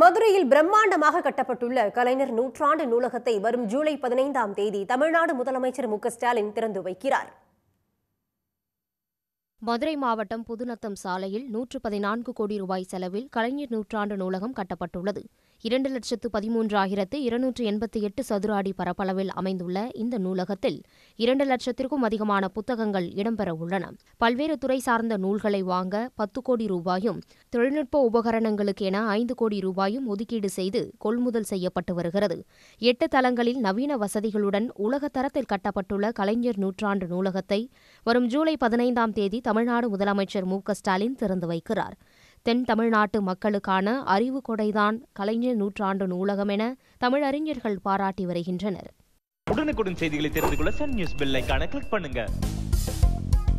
மதுரையில் பிரம்மாண்டமாக கட்டப்பட்டுள்ள கலைஞர் நூற்றாண்டு நூலகத்தை வரும் ஜூலை பதினைந்தாம் தேதி தமிழ்நாடு முதலமைச்சர் மு ஸ்டாலின் திறந்து வைக்கிறார் மதுரை மாவட்டம் புதுநத்தம் சாலையில் நூற்று பதினான்கு கோடி ரூபாய் செலவில் கலைஞர் நூற்றாண்டு நூலகம் கட்டப்பட்டுள்ளது இரண்டு லட்சத்து பதிமூன்றாயிரத்து இருநூற்று எண்பத்தி எட்டு சதுர அடி பரப்பளவில் அமைந்துள்ள இந்த நூலகத்தில் இரண்டு லட்சத்திற்கும் அதிகமான புத்தகங்கள் இடம்பெற உள்ளன பல்வேறு துறை சார்ந்த நூல்களை வாங்க பத்து கோடி ரூபாயும் தொழில்நுட்ப உபகரணங்களுக்கு என ஐந்து கோடி ரூபாயும் ஒதுக்கீடு செய்து கொள்முதல் செய்யப்பட்டு வருகிறது எட்டு தளங்களில் நவீன வசதிகளுடன் உலக தரத்தில் கட்டப்பட்டுள்ள கலைஞர் நூற்றாண்டு நூலகத்தை வரும் ஜூலை பதினைந்தாம் தேதி தமிழ்நாடு முதலமைச்சர் மு ஸ்டாலின் திறந்து வைக்கிறார் தென் தமிழ்நாட்டு மக்களுக்கான அறிவு கொடைதான் கலைஞர் நூற்றாண்டு நூலகம் என தமிழறிஞர்கள் பாராட்டி வருகின்றனர் உடனுக்குடன் செய்திகளை தெரிந்து கொள்ள சன் நியூஸ் கிளிக் பண்ணுங்க